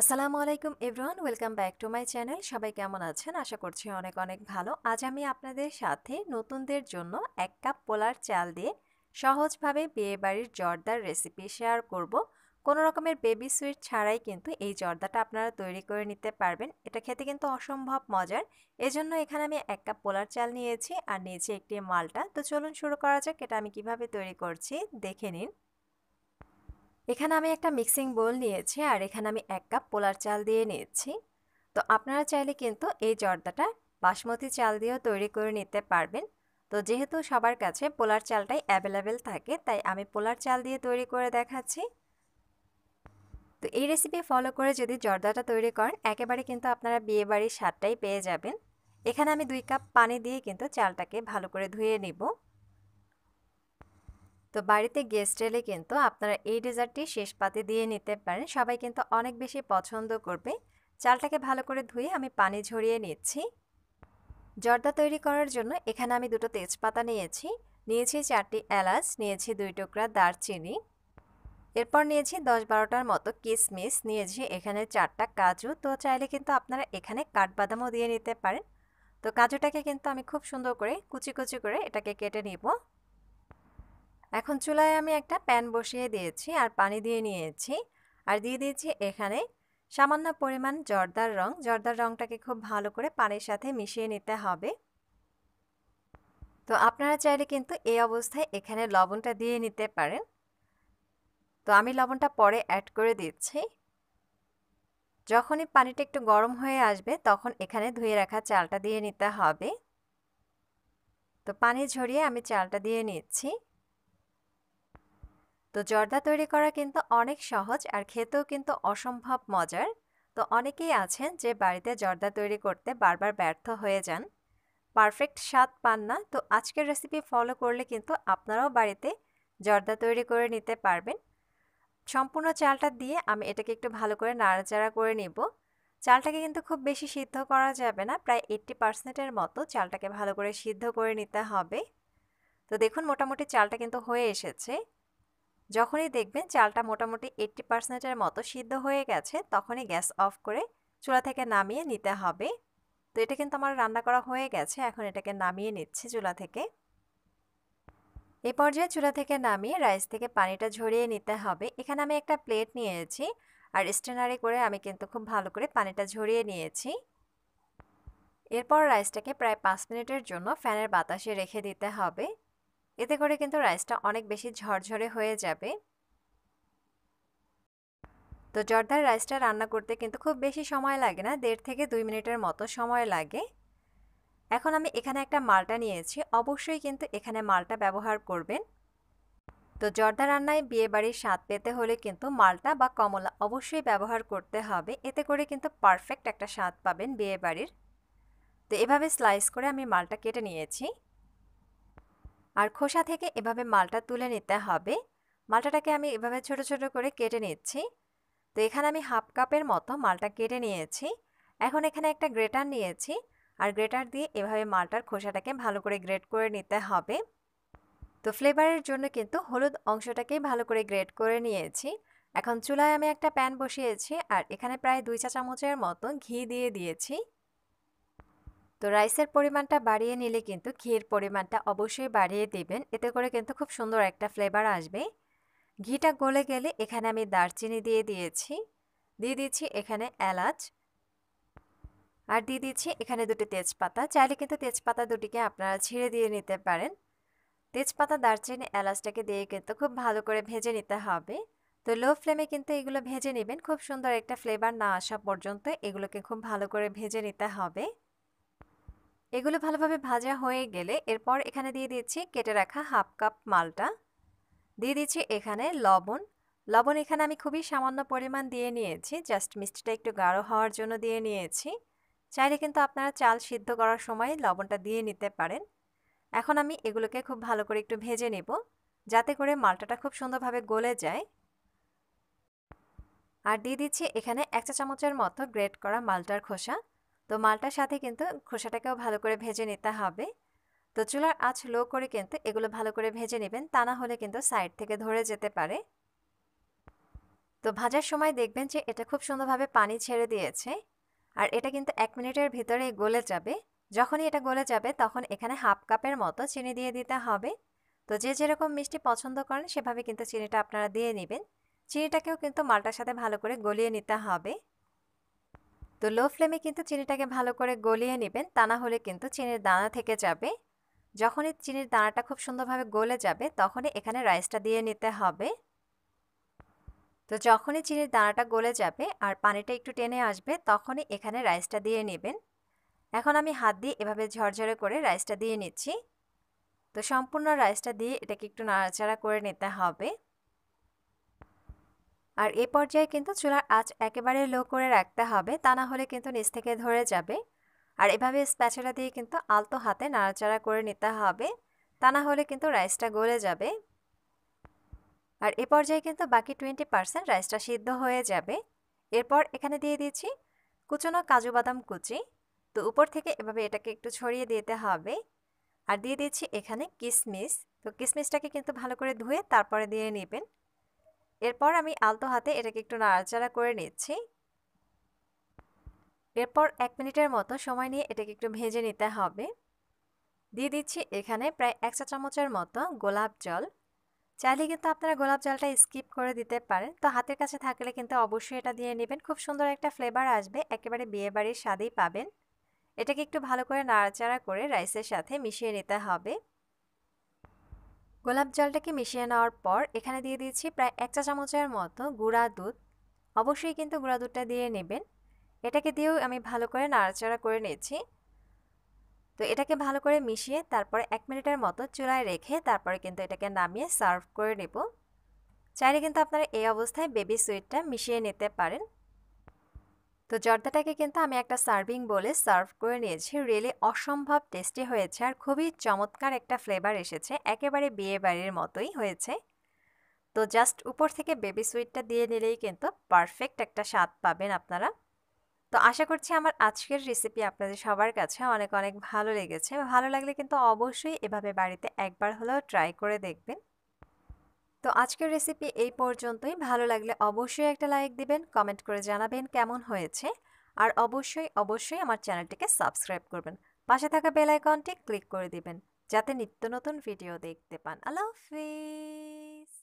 আসসালামু আলাইকুম everyone welcome back to my channel সবাই কেমন আছেন আশা করছি অনেক অনেক ভালো আজ আমি আপনাদের সাথে নতুনদের জন্য এক কাপ পোলার চাল দিয়ে সহজভাবে বিয়েবাড়ির জর্দার রেসিপি শেয়ার করব কোনো রকমের বেবি সুইট ছাড়াই কিন্তু এই জর্দাটা আপনারা তৈরি করে নিতে পারবেন এটা খেতে কিন্তু অসম্ভব মজার এজন্য এখানে আমি এক কাপ পোলার চাল নিয়েছি আর নিয়েছি একটি মালটা তো চলুন শুরু করা যাক এটা আমি কিভাবে তৈরি করছি দেখে নিন এখানে আমি একটা মিক্সিং বোল নিয়েছি আর এখানে আমি এক কাপ পোলার চাল দিয়ে নিয়েছি তো আপনারা চাইলে কিন্তু এই জর্দাটা বাসমতি চাল দিয়েও তৈরি করে নিতে পারবেন তো যেহেতু সবার কাছে পোলার চালটাই অ্যাভেলেবেল থাকে তাই আমি পোলার চাল দিয়ে তৈরি করে দেখাচ্ছি তো এই রেসিপি ফলো করে যদি জর্দাটা তৈরি করেন একেবারে কিন্তু আপনারা বিয়েবাড়ির স্বাদটাই পেয়ে যাবেন এখানে আমি দুই কাপ পানি দিয়ে কিন্তু চালটাকে ভালো করে ধুয়ে নিব তো বাড়িতে গেস্ট এলে কিন্তু আপনারা এই ডেজার্টটি শেষ পাতে দিয়ে নিতে পারেন সবাই কিন্তু অনেক বেশি পছন্দ করবে চালটাকে ভালো করে ধুয়ে আমি পানি ঝরিয়ে নিচ্ছি জর্দা তৈরি করার জন্য এখানে আমি দুটো তেজপাতা নিয়েছি নিয়েছি চারটি এলাচ নিয়েছি দুই টুকরা দারচিনি এরপর নিয়েছি দশ বারোটার মতো কিশমিশ নিয়েছি এখানে চারটা কাজু তো চাইলে কিন্তু আপনারা এখানে কাঠবাদামও দিয়ে নিতে পারেন তো কাজুটাকে কিন্তু আমি খুব সুন্দর করে কুচি কুচি করে এটাকে কেটে নিব এখন চুলায় আমি একটা প্যান বসিয়ে দিয়েছি আর পানি দিয়ে নিয়েছি আর দিয়ে দিয়েছি এখানে সামান্য পরিমাণ জর্দার রং জর্দার রংটাকে খুব ভালো করে পানির সাথে মিশিয়ে নিতে হবে তো আপনারা চাইলে কিন্তু এই অবস্থায় এখানে লবণটা দিয়ে নিতে পারেন তো আমি লবণটা পরে অ্যাড করে দিচ্ছি যখনই পানিটা একটু গরম হয়ে আসবে তখন এখানে ধুয়ে রাখা চালটা দিয়ে নিতে হবে তো পানি ঝরিয়ে আমি চালটা দিয়ে নিচ্ছি তো জর্দা তৈরি করা কিন্তু অনেক সহজ আর খেতেও কিন্তু অসম্ভব মজার তো অনেকেই আছেন যে বাড়িতে জর্দা তৈরি করতে বারবার ব্যর্থ হয়ে যান পারফেক্ট স্বাদ পান না তো আজকের রেসিপি ফলো করলে কিন্তু আপনারাও বাড়িতে জর্দা তৈরি করে নিতে পারবেন সম্পূর্ণ চালটা দিয়ে আমি এটাকে একটু ভালো করে নাড়াচাড়া করে নিব চালটাকে কিন্তু খুব বেশি সিদ্ধ করা যাবে না প্রায় এইট্টি পার্সেন্টের মতো চালটাকে ভালো করে সিদ্ধ করে নিতে হবে তো দেখুন মোটামুটি চালটা কিন্তু হয়ে এসেছে যখনই দেখবেন চালটা মোটামুটি এইট্টি পার্সেন্টের মতো সিদ্ধ হয়ে গেছে তখনই গ্যাস অফ করে চুলা থেকে নামিয়ে নিতে হবে তো এটা কিন্তু আমার রান্না করা হয়ে গেছে এখন এটাকে নামিয়ে নিচ্ছি চুলা থেকে এ পর্যায়ে চুলা থেকে নামিয়ে রাইস থেকে পানিটা ঝরিয়ে নিতে হবে এখানে আমি একটা প্লেট নিয়েছি আর স্টেনারি করে আমি কিন্তু খুব ভালো করে পানিটা ঝরিয়ে নিয়েছি এরপর রাইসটাকে প্রায় পাঁচ মিনিটের জন্য ফ্যানের বাতাসে রেখে দিতে হবে এতে করে কিন্তু রাইসটা অনেক বেশি ঝরঝরে হয়ে যাবে তো জর্দার রাইসটা রান্না করতে কিন্তু খুব বেশি সময় লাগে না দেড় থেকে দুই মিনিটের মতো সময় লাগে এখন আমি এখানে একটা মালটা নিয়েছি অবশ্যই কিন্তু এখানে মালটা ব্যবহার করবেন তো জর্দা রান্নায় বিয়েবাড়ির স্বাদ পেতে হলে কিন্তু মালটা বা কমলা অবশ্যই ব্যবহার করতে হবে এতে করে কিন্তু পারফেক্ট একটা স্বাদ পাবেন বিয়েবাড়ির তো এভাবে স্লাইস করে আমি মালটা কেটে নিয়েছি আর খোসা থেকে এভাবে মালটা তুলে নিতে হবে মালটাটাকে আমি এভাবে ছোট ছোট করে কেটে নিচ্ছি তো এখানে আমি হাফ কাপের মতো মালটা কেটে নিয়েছি এখন এখানে একটা গ্রেটার নিয়েছি আর গ্রেটার দিয়ে এভাবে মালটার খোসাটাকে ভালো করে গ্রেট করে নিতে হবে তো ফ্লেভারের জন্য কিন্তু হলুদ অংশটাকেই ভালো করে গ্রেট করে নিয়েছি এখন চুলায় আমি একটা প্যান বসিয়েছি আর এখানে প্রায় দুই চা চামচের মতো ঘি দিয়ে দিয়েছি তো রাইসের পরিমাণটা বাড়িয়ে নিলে কিন্তু ঘির পরিমাণটা অবশ্যই বাড়িয়ে দেবেন এতে করে কিন্তু খুব সুন্দর একটা ফ্লেভার আসবে ঘিটা গলে গেলে এখানে আমি দারচিনি দিয়ে দিয়েছি দিয়ে দিচ্ছি এখানে এলাচ আর দিয়ে দিচ্ছি এখানে দুটি তেজপাতা চাইলে কিন্তু তেজপাতা দুটিকে আপনারা ছিঁড়ে দিয়ে নিতে পারেন তেজপাতা দারচিনি এলাচটাকে দিয়ে কিন্তু খুব ভালো করে ভেজে নিতে হবে তো লো ফ্লেমে কিন্তু এগুলো ভেজে নেবেন খুব সুন্দর একটা ফ্লেভার না আসা পর্যন্ত এগুলোকে খুব ভালো করে ভেজে নিতে হবে এগুলো ভালোভাবে ভাজা হয়ে গেলে এরপর এখানে দিয়ে দিচ্ছি কেটে রাখা হাফ কাপ মালটা দিয়ে দিচ্ছি এখানে লবণ লবণ এখানে আমি খুবই সামান্য পরিমাণ দিয়ে নিয়েছি জাস্ট মিষ্টিটা একটু গাঢ় হওয়ার জন্য দিয়ে নিয়েছি চাইলে কিন্তু আপনারা চাল সিদ্ধ করার সময় লবণটা দিয়ে নিতে পারেন এখন আমি এগুলোকে খুব ভালো করে একটু ভেজে নেব যাতে করে মালটাটা খুব সুন্দরভাবে গলে যায় আর দিয়ে দিচ্ছি এখানে এক চা চামচের মতো গ্রেট করা মালটার খোসা তো মালটার সাথে কিন্তু খোসাটাকেও ভালো করে ভেজে নিতে হবে তো চুলার আঁচ লো করে কিন্তু এগুলো ভালো করে ভেজে নেবেন তা না হলে কিন্তু সাইড থেকে ধরে যেতে পারে তো ভাজার সময় দেখবেন যে এটা খুব সুন্দরভাবে পানি ছেড়ে দিয়েছে আর এটা কিন্তু এক মিনিটের ভিতরে গলে যাবে যখনই এটা গলে যাবে তখন এখানে হাফ কাপের মতো চিনি দিয়ে দিতে হবে তো যে যেরকম মিষ্টি পছন্দ করেন সেভাবে কিন্তু চিনিটা আপনারা দিয়ে নেবেন চিনিটাকেও কিন্তু মালটার সাথে ভালো করে গলিয়ে নিতে হবে তো লো ফ্লেমে কিন্তু চিনিটাকে ভালো করে গলিয়ে নেবেন তা না হলে কিন্তু চিনির দানা থেকে যাবে যখনই চিনির দানাটা খুব সুন্দরভাবে গলে যাবে তখনই এখানে রাইসটা দিয়ে নিতে হবে তো যখনই চিনির দানাটা গলে যাবে আর পানিটা একটু টেনে আসবে তখনই এখানে রাইসটা দিয়ে নেবেন এখন আমি হাত দিয়ে এভাবে ঝরঝরে করে রাইসটা দিয়ে নিচ্ছি তো সম্পূর্ণ রাইসটা দিয়ে এটাকে একটু নাড়াচাড়া করে নিতে হবে আর এ পর্যায়ে কিন্তু চুলার আঁচ একেবারে লো করে রাখতে হবে তা না হলে কিন্তু নিচ থেকে ধরে যাবে আর এভাবে স্প্যাচেরা দিয়ে কিন্তু আলতো হাতে নাড়াচাড়া করে নিতে হবে তা না হলে কিন্তু রাইসটা গলে যাবে আর এ পর্যায়ে কিন্তু বাকি টোয়েন্টি পার্সেন্ট রাইসটা সিদ্ধ হয়ে যাবে এরপর এখানে দিয়ে দিচ্ছি কুচনো কাজু বাদাম কুচি তো উপর থেকে এভাবে এটাকে একটু ছড়িয়ে দিতে হবে আর দিয়ে দিচ্ছি এখানে কিসমিস তো কিসমিসটাকে কিন্তু ভালো করে ধুয়ে তারপরে দিয়ে নেবেন এরপর আমি আলতো হাতে এটাকে একটু নাড়াচাড়া করে নিচ্ছি এরপর এক মিনিটের মতো সময় নিয়ে এটাকে একটু ভেজে নিতে হবে দিয়ে দিচ্ছি এখানে প্রায় এক চা চামচের মতো গোলাপ জল চাইলে কিন্তু আপনারা গোলাপ জলটা স্কিপ করে দিতে পারেন তো হাতের কাছে থাকলে কিন্তু অবশ্যই এটা দিয়ে নেবেন খুব সুন্দর একটা ফ্লেভার আসবে একেবারে বিয়েবাড়ির স্বাদেই পাবেন এটাকে একটু ভালো করে নাড়াচাড়া করে রাইসের সাথে মিশিয়ে নিতে হবে গোলাপ জলটাকে মিশিয়ে নেওয়ার পর এখানে দিয়ে দিয়েছি প্রায় এক চা চামচের মতো গুঁড়া দুধ অবশ্যই কিন্তু গুঁড়া দুধটা দিয়ে নেবেন এটাকে দিয়েও আমি ভালো করে নাড়াচাড়া করে নিয়েছি তো এটাকে ভালো করে মিশিয়ে তারপরে এক মিনিটের মতো চুলায় রেখে তারপরে কিন্তু এটাকে নামিয়ে সার্ভ করে নেব চাইলে কিন্তু আপনারা এই অবস্থায় বেবি সুইটটা মিশিয়ে নিতে পারেন তো জর্দাটাকে কিন্তু আমি একটা সার্ভিং বলে সার্ভ করে নিয়েছি রিয়েলি অসম্ভব টেস্টি হয়েছে আর খুবই চমৎকার একটা ফ্লেভার এসেছে একেবারে বিয়ে বাড়ির মতোই হয়েছে তো জাস্ট উপর থেকে বেবি সুইটটা দিয়ে নিলেই কিন্তু পারফেক্ট একটা স্বাদ পাবেন আপনারা তো আশা করছি আমার আজকের রেসিপি আপনাদের সবার কাছে অনেক অনেক ভালো লেগেছে ভালো লাগলে কিন্তু অবশ্যই এভাবে বাড়িতে একবার হলেও ট্রাই করে দেখবেন তো আজকের রেসিপি এই পর্যন্তই ভালো লাগলে অবশ্যই একটা লাইক দিবেন কমেন্ট করে জানাবেন কেমন হয়েছে আর অবশ্যই অবশ্যই আমার চ্যানেলটিকে সাবস্ক্রাইব করবেন পাশে থাকা বেল আইকনটি ক্লিক করে দিবেন যাতে নিত্য নতুন ভিডিও দেখতে পান আল্লাহ হাফিজ